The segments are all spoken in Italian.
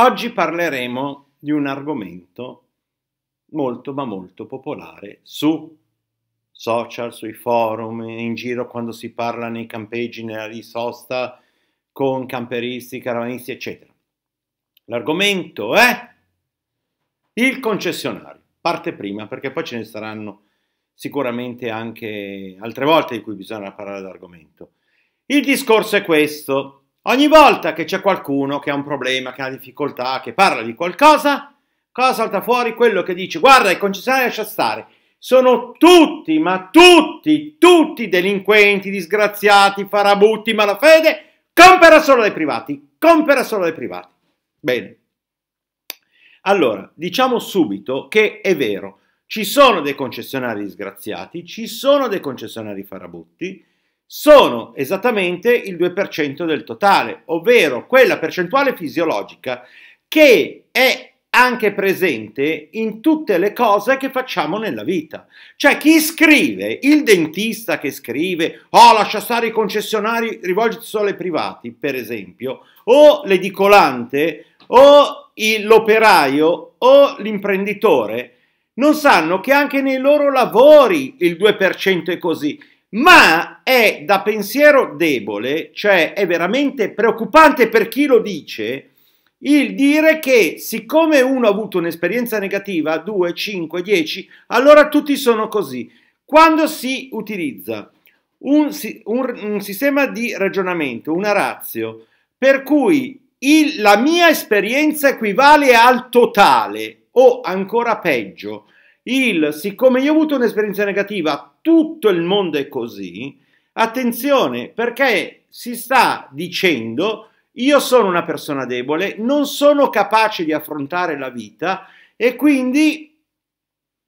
Oggi parleremo di un argomento molto ma molto popolare su social, sui forum, in giro quando si parla nei campeggi, nella risosta con camperisti, caravanisti, eccetera. L'argomento è il concessionario. Parte prima perché poi ce ne saranno sicuramente anche altre volte di cui bisognerà parlare d'argomento. Il discorso è questo. Ogni volta che c'è qualcuno che ha un problema, che ha difficoltà, che parla di qualcosa, cosa salta fuori? Quello che dice, guarda, il concessionario lascia stare. Sono tutti, ma tutti, tutti delinquenti, disgraziati, farabutti, malafede, compera solo dai privati, compera solo dai privati. Bene. Allora, diciamo subito che è vero, ci sono dei concessionari disgraziati, ci sono dei concessionari farabutti, sono esattamente il 2% del totale, ovvero quella percentuale fisiologica che è anche presente in tutte le cose che facciamo nella vita. Cioè chi scrive, il dentista che scrive, oh lascia stare i concessionari, rivolgiti solo ai privati, per esempio, o l'edicolante, o l'operaio, o l'imprenditore, non sanno che anche nei loro lavori il 2% è così ma è da pensiero debole, cioè è veramente preoccupante per chi lo dice, il dire che siccome uno ha avuto un'esperienza negativa, 2, 5, 10, allora tutti sono così. Quando si utilizza un, un, un sistema di ragionamento, una razio, per cui il, la mia esperienza equivale al totale, o ancora peggio, il siccome io ho avuto un'esperienza negativa, tutto il mondo è così, attenzione perché si sta dicendo io sono una persona debole, non sono capace di affrontare la vita e quindi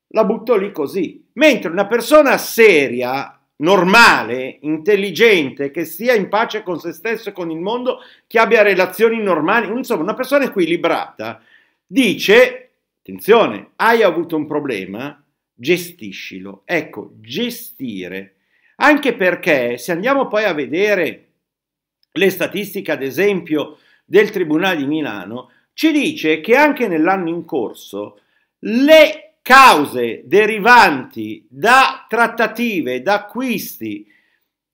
la butto lì così. Mentre una persona seria, normale, intelligente, che sia in pace con se stesso e con il mondo, che abbia relazioni normali, insomma una persona equilibrata, dice Attenzione, hai avuto un problema? Gestiscilo. Ecco, gestire. Anche perché se andiamo poi a vedere le statistiche, ad esempio, del Tribunale di Milano, ci dice che anche nell'anno in corso le cause derivanti da trattative, da acquisti,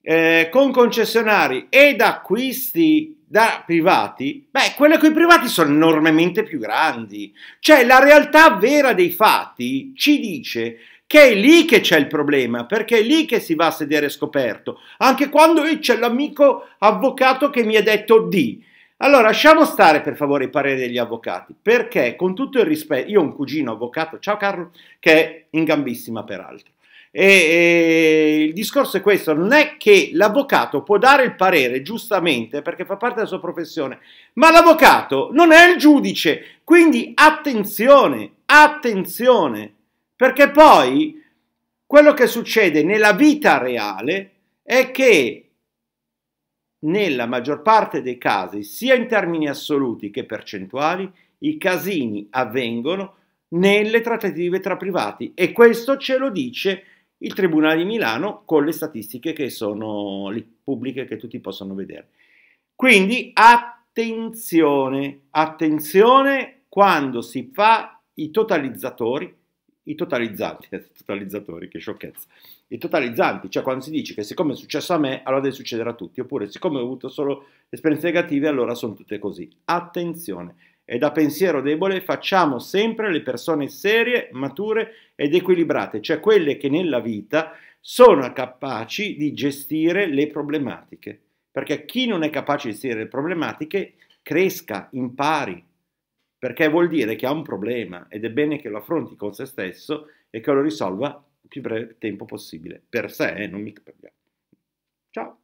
eh, con concessionari ed acquisti da privati, beh, quelle con i privati sono enormemente più grandi. Cioè, la realtà vera dei fatti ci dice che è lì che c'è il problema, perché è lì che si va a sedere scoperto, anche quando c'è l'amico avvocato che mi ha detto di. Allora, lasciamo stare per favore i pareri degli avvocati, perché con tutto il rispetto, io ho un cugino avvocato, ciao Carlo, che è in gambissima peraltro. E, e, il discorso è questo, non è che l'avvocato può dare il parere giustamente perché fa parte della sua professione, ma l'avvocato non è il giudice, quindi attenzione, attenzione, perché poi quello che succede nella vita reale è che nella maggior parte dei casi, sia in termini assoluti che percentuali, i casini avvengono nelle trattative tra privati e questo ce lo dice il Tribunale di Milano con le statistiche che sono lì, pubbliche, che tutti possono vedere. Quindi attenzione, attenzione quando si fa i totalizzatori, i totalizzanti, totalizzatori, che sciocchezza, i totalizzanti, cioè quando si dice che siccome è successo a me, allora deve succedere a tutti, oppure siccome ho avuto solo esperienze negative, allora sono tutte così. Attenzione, e da pensiero debole facciamo sempre le persone serie, mature ed equilibrate, cioè quelle che nella vita sono capaci di gestire le problematiche. Perché chi non è capace di gestire le problematiche cresca, impari, perché vuol dire che ha un problema ed è bene che lo affronti con se stesso e che lo risolva il più breve tempo possibile, per sé, eh, non mica per Ciao!